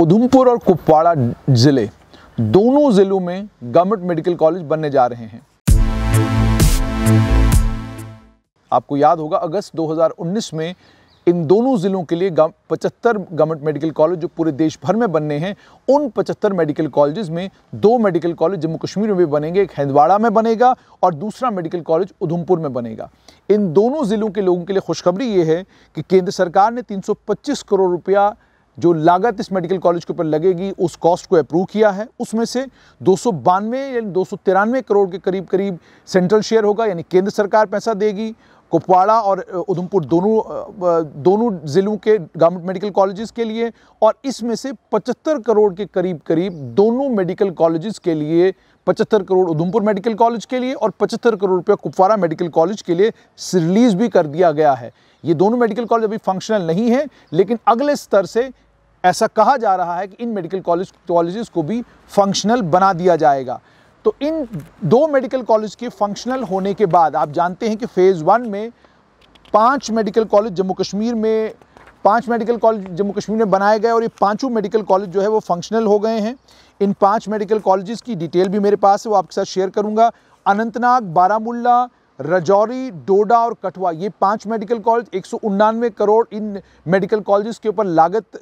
उधमपुर और कुपवाड़ा ज़िले दोनों ज़िलों में गवर्नमेंट मेडिकल कॉलेज बनने जा रहे हैं आपको याद होगा अगस्त 2019 में इन दोनों ज़िलों के लिए पचहत्तर गवर्नमेंट मेडिकल कॉलेज जो पूरे देश भर में बनने हैं उन पचहत्तर मेडिकल कॉलेज में दो मेडिकल कॉलेज जम्मू कश्मीर में भी बनेंगे एक हिंदवाड़ा में बनेगा और दूसरा मेडिकल कॉलेज उधमपुर में बनेगा इन दोनों ज़िलों के लोगों के लिए खुशखबरी ये है कि केंद्र सरकार ने 325 करोड़ रुपया जो लागत इस मेडिकल कॉलेज के ऊपर लगेगी उस कॉस्ट को अप्रूव किया है उसमें से दो सौ बानवे यानी दो सौ तिरानवे करोड़ के करीब करीब सेंट्रल शेयर होगा यानी केंद्र सरकार पैसा देगी कुपवाड़ा और उधमपुर दोनों दोनों ज़िलों के गवर्नमेंट मेडिकल कॉलेजेस के लिए और इसमें से 75 करोड़ के करीब करीब दोनों मेडिकल कॉलेजेस के लिए पचहत्तर करोड़ उधमपुर मेडिकल कॉलेज के लिए और पचहत्तर करोड़ रुपया कुपवारा मेडिकल कॉलेज के लिए रिलीज़ भी कर दिया गया है ये दोनों मेडिकल कॉलेज अभी फंक्शनल नहीं है लेकिन अगले स्तर से ऐसा कहा जा रहा है कि इन मेडिकल कॉलेज कॉलेजेस को भी फंक्शनल बना दिया जाएगा तो इन दो मेडिकल कॉलेज के फंक्शनल होने के बाद आप जानते हैं कि फ़ेज़ वन में पांच मेडिकल कॉलेज जम्मू कश्मीर में पांच मेडिकल कॉलेज जम्मू कश्मीर में बनाए गए और ये पांचों मेडिकल कॉलेज जो है वो फंक्शनल हो गए हैं इन पांच मेडिकल कॉलेजेस की डिटेल भी मेरे पास है वो आपके साथ शेयर करूंगा अनंतनाग बारामुल्ला रजौरी डोडा और कठुआ ये पांच मेडिकल कॉलेज एक करोड़ इन मेडिकल कॉलेजेस के ऊपर लागत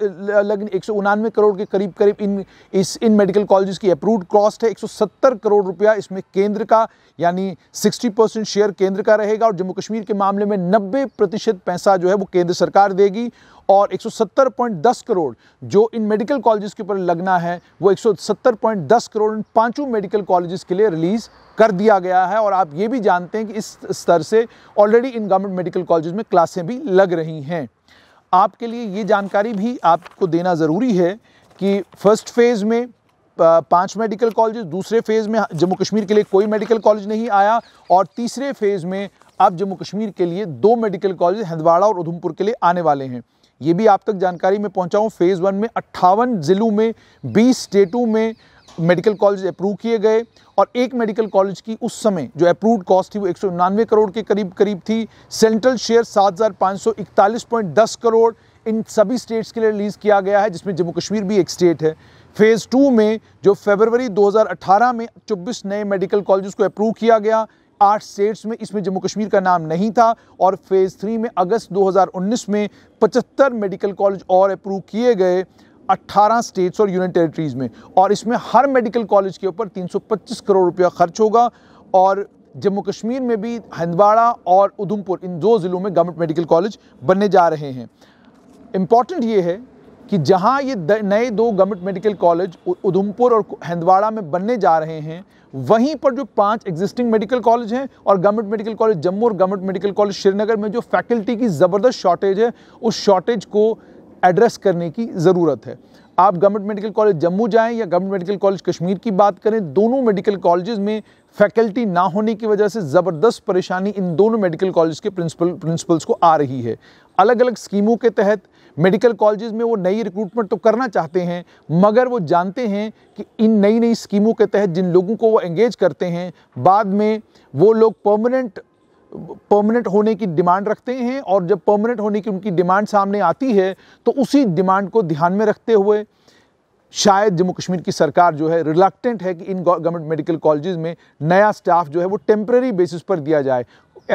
लगन एक करोड़ के करीब करीब इन इस इन मेडिकल कॉलेजेस की अप्रूव्ड कॉस्ट है 170 करोड़ रुपया इसमें केंद्र का यानी 60 परसेंट शेयर केंद्र का रहेगा और जम्मू कश्मीर के मामले में 90 प्रतिशत पैसा जो है वो केंद्र सरकार देगी और 170.10 करोड़ जो इन मेडिकल कॉलेजेस के ऊपर लगना है वो 170.10 करोड़ इन पांचों मेडिकल कॉलेजेस के लिए रिलीज़ कर दिया गया है और आप ये भी जानते हैं कि इस स्तर से ऑलरेडी इन गवर्नमेंट मेडिकल कॉलेज में क्लासें भी लग रही हैं आपके लिए ये जानकारी भी आपको देना ज़रूरी है कि फर्स्ट फेज़ में पांच मेडिकल कॉलेज दूसरे फेज़ में जम्मू कश्मीर के लिए कोई मेडिकल कॉलेज नहीं आया और तीसरे फेज़ में अब जम्मू कश्मीर के लिए दो मेडिकल कॉलेज हंदवाड़ा और उधमपुर के लिए आने वाले हैं ये भी आप तक जानकारी में पहुंचाऊं फेज़ वन में अट्ठावन ज़िलों में बीस स्टेटों में मेडिकल कॉलेज अप्रूव किए गए और एक मेडिकल कॉलेज की उस समय जो अप्रूव्ड कॉस्ट थी वो एक करोड़ के करीब करीब थी सेंट्रल शेयर सात करोड़ इन सभी स्टेट्स के लिए रिलीज़ किया गया है जिसमें जम्मू कश्मीर भी एक स्टेट है फेज़ टू में जो फरवरी 2018 में 24 नए मेडिकल कॉलेज को अप्रूव किया गया आठ स्टेट्स में इसमें जम्मू कश्मीर का नाम नहीं था और फेज़ थ्री में अगस्त 2019 में 75 मेडिकल कॉलेज और अप्रूव किए गए 18 स्टेट्स और यूनियन टेरिटरीज़ में और इसमें हर मेडिकल कॉलेज के ऊपर 325 करोड़ रुपया खर्च होगा और जम्मू कश्मीर में भी हंदवाड़ा और उधमपुर इन दो ज़िलों में गवर्नमेंट मेडिकल कॉलेज बनने जा रहे हैं इम्पॉर्टेंट ये है कि जहां ये नए दो गवर्नमेंट मेडिकल कॉलेज उधमपुर और हिंदवाड़ा में बनने जा रहे हैं वहीं पर जो पांच एग्जिस्टिंग मेडिकल कॉलेज हैं और गवर्नमेंट मेडिकल कॉलेज जम्मू और गवर्नमेंट मेडिकल कॉलेज श्रीनगर में जो फैकल्टी की ज़बरदस्त शॉर्टेज है उस शॉर्टेज को एड्रेस करने की ज़रूरत है आप गवर्नमेंट मेडिकल कॉलेज जम्मू जाएं या गवर्नमेंट मेडिकल कॉलेज कश्मीर की बात करें दोनों मेडिकल कॉलेजेस में फैकल्टी ना होने की वजह से ज़बरदस्त परेशानी इन दोनों मेडिकल कॉलेज के प्रिंसिपल प्रिंसिपल्स को आ रही है अलग अलग स्कीमों के तहत मेडिकल कॉलेजेस में वो नई रिक्रूटमेंट तो करना चाहते हैं मगर वो जानते हैं कि इन नई नई स्कीमों के तहत जिन लोगों को वो एंगेज करते हैं बाद में वो लोग परमानेंट परमानेंट होने की डिमांड रखते हैं और जब परमानेंट होने की उनकी डिमांड सामने आती है तो उसी डिमांड को ध्यान में रखते हुए शायद जम्मू कश्मीर की सरकार जो है रिलक्टेंट है कि इन गवर्नमेंट मेडिकल कॉलेजेस में नया स्टाफ जो है वो टेम्प्रेरी बेसिस पर दिया जाए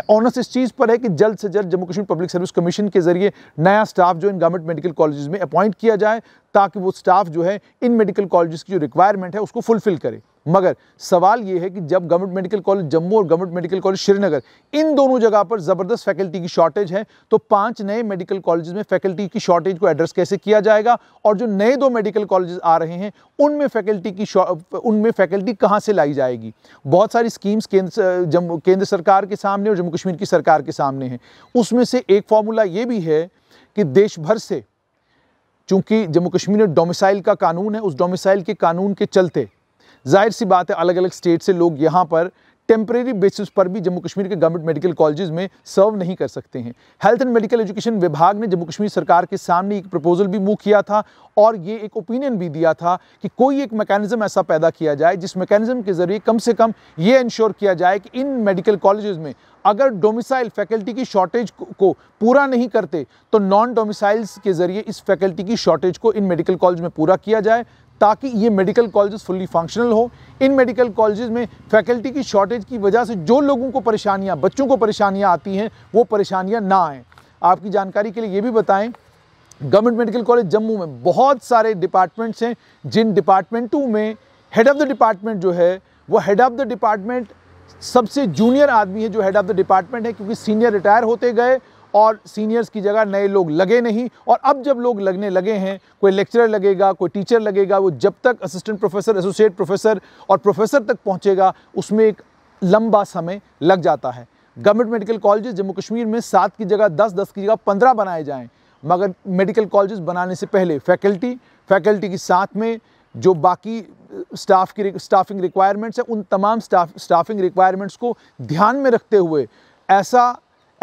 ऑनस इस चीज़ पर है कि जल्द से जल्द Jammu Kashmir public service commission के जरिए नया स्टाफ जो इन गवर्नमेंट मेडिकल कॉलेज में अपॉइंट किया जाए ताकि वो स्टाफ जो है इन मेडिकल कॉलेज की जो रिक्वायरमेंट है उसको फुलफिल करे मगर सवाल ये है कि जब गवर्नमेंट मेडिकल कॉलेज जम्मू और गवर्नमेंट मेडिकल कॉलेज श्रीनगर इन दोनों जगह पर ज़बरदस्त फैकल्टी की शॉर्टेज है तो पांच नए मेडिकल कॉलेज में फैकल्टी की शॉर्टेज को एड्रेस कैसे किया जाएगा और जो नए दो मेडिकल कॉलेज आ रहे हैं उनमें फैकल्टी की उनमें फैकल्टी कहाँ से लाई जाएगी बहुत सारी स्कीम्स केंद्र केंद्र सरकार के सामने और जम्मू कश्मीर की सरकार के सामने हैं उसमें से एक फार्मूला ये भी है कि देश भर से चूंकि जम्मू कश्मीर में डोमिसाइल का कानून है उस डोमिसाइल के कानून के चलते जाहिर सी बात है अलग अलग स्टेट से लोग यहाँ पर टेम्प्रेरी बेसिस पर भी जम्मू कश्मीर के गवर्नमेंट मेडिकल कॉलेजेस में सर्व नहीं कर सकते हैं हेल्थ एंड मेडिकल एजुकेशन विभाग ने जम्मू कश्मीर सरकार के सामने एक प्रपोजल भी मूव किया था और ये एक ओपिनियन भी दिया था कि कोई एक मैकेनिज्म ऐसा पैदा किया जाए जिस मैकेनिज्म के जरिए कम से कम ये इंश्योर किया जाए कि इन मेडिकल कॉलेजेस में अगर डोमिसाइल फैकल्टी की शॉर्टेज को पूरा नहीं करते तो नॉन डोमिसाइल्स के जरिए इस फैकल्टी की शॉर्टेज को इन मेडिकल कॉलेज में पूरा किया जाए ताकि ये मेडिकल कॉलेज फुल्ली फंक्शनल हो इन मेडिकल कॉलेज में फैकल्टी की शॉर्टेज की वजह से जो लोगों को परेशानियाँ बच्चों को परेशानियाँ आती हैं वो परेशानियाँ ना आएँ आपकी जानकारी के लिए ये भी बताएँ गवर्नमेंट मेडिकल कॉलेज जम्मू में बहुत सारे डिपार्टमेंट्स हैं जिन डिपार्टमेंटों में हेड ऑफ़ द डिपार्टमेंट जो है वो हेड ऑफ़ द डिपार्टमेंट सबसे जूनियर आदमी है जो हेड ऑफ़ द डिपार्टमेंट है क्योंकि सीनियर रिटायर होते गए और सीनियर्स की जगह नए लोग लगे नहीं और अब जब लोग लगने लगे हैं कोई लेक्चरर लगेगा कोई टीचर लगेगा वो जब तक असिस्टेंट प्रोफेसर एसोसिएट प्रोफेसर और प्रोफेसर तक पहुँचेगा उसमें एक लंबा समय लग जाता है government medical college Jammu Kashmir में सात की जगह दस दस की जगह पंद्रह बनाए जाएँ मगर मेडिकल कॉलेज बनाने से पहले फैकल्टी फैकल्टी के साथ में जो बाकी स्टाफ की स्टाफिंग रिक्वायरमेंट्स हैं उन तमाम स्टाफ स्टाफिंग रिक्वायरमेंट्स को ध्यान में रखते हुए ऐसा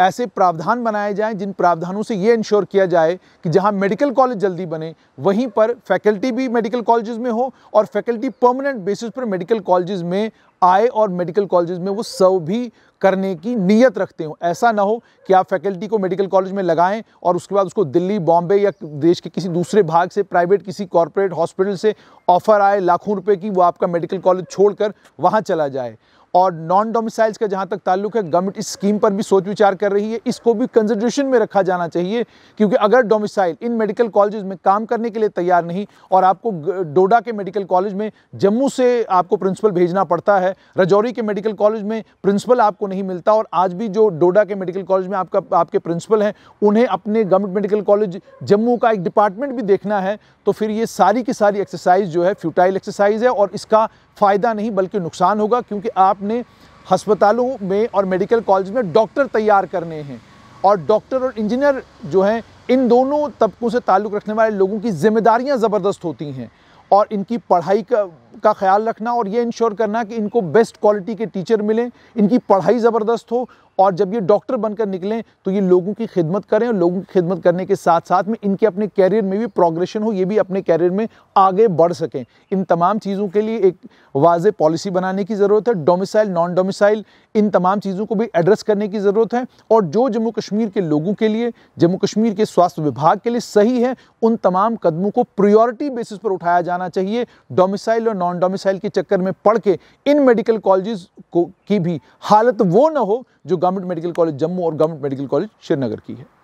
ऐसे प्रावधान बनाए जाएं जिन प्रावधानों से ये इंश्योर किया जाए कि जहां मेडिकल कॉलेज जल्दी बने वहीं पर फैकल्टी भी मेडिकल कॉलेज में हो और फैकल्टी परमानेंट बेसिस पर मेडिकल कॉलेजेस में आए और मेडिकल कॉलेज में वो सर्व भी करने की नीयत रखते हो ऐसा ना हो कि आप फैकल्टी को मेडिकल कॉलेज में लगाएं और उसके बाद उसको दिल्ली बॉम्बे या देश के किसी दूसरे भाग से प्राइवेट किसी कॉरपोरेट हॉस्पिटल से ऑफर आए लाखों रुपए की वो आपका मेडिकल कॉलेज छोड़कर वहाँ चला जाए और नॉन डोमिसाइल्स का जहाँ तक ताल्लुक है गवर्नमेंट इस स्कीम पर भी सोच विचार कर रही है इसको भी कंसिड्रेशन में रखा जाना चाहिए क्योंकि अगर डोमिसाइल इन मेडिकल कॉलेज में काम करने के लिए तैयार नहीं और आपको डोडा के मेडिकल कॉलेज में जम्मू से आपको प्रिंसिपल भेजना पड़ता है रजौरी के मेडिकल कॉलेज में प्रिंसिपल आपको नहीं मिलता और आज भी जो डोडा के मेडिकल कॉलेज में आपका आपके प्रिंसिपल हैं उन्हें अपने गवर्नमेंट मेडिकल कॉलेज जम्मू का एक डिपार्टमेंट भी देखना है तो फिर ये सारी की सारी एक्सरसाइज जो है फ्यूटाइल एक्सरसाइज है और इसका फ़ायदा नहीं बल्कि नुकसान होगा क्योंकि आप अपने हस्पतालों में और मेडिकल कॉलेज में डॉक्टर तैयार करने हैं और डॉक्टर और इंजीनियर जो हैं इन दोनों तबकों से ताल्लुक़ रखने वाले लोगों की जिम्मेदारियां ज़बरदस्त होती हैं और इनकी पढ़ाई का का ख्याल रखना और ये इंश्योर करना कि इनको बेस्ट क्वालिटी के टीचर मिलें इनकी पढ़ाई ज़बरदस्त हो और जब ये डॉक्टर बनकर निकलें तो ये लोगों की खिदमत करें और लोगों की खिदमत करने के साथ साथ में इनके अपने कैरियर में भी प्रोग्रेशन हो ये भी अपने कैरियर में आगे बढ़ सकें इन तमाम चीज़ों के लिए एक वाज पॉलिसी बनाने की ज़रूरत है डोमिसाइल नॉन डोमिसाइल इन तमाम चीज़ों को भी एड्रेस करने की ज़रूरत है और जो जम्मू कश्मीर के लोगों के लिए जम्मू कश्मीर के स्वास्थ्य विभाग के लिए सही है उन तमाम कदमों को प्रियोरिटी बेसिस पर उठाया जाना चाहिए डोमिसाइल और नॉन डोमिसाइल के चक्कर में पढ़ के इन मेडिकल कॉलेज को की भी हालत वो ना हो जो गवर्नमेंट मेडिकल कॉलेज जम्मू और गवर्नमेंट मेडिकल कॉलेज श्रीनगर की है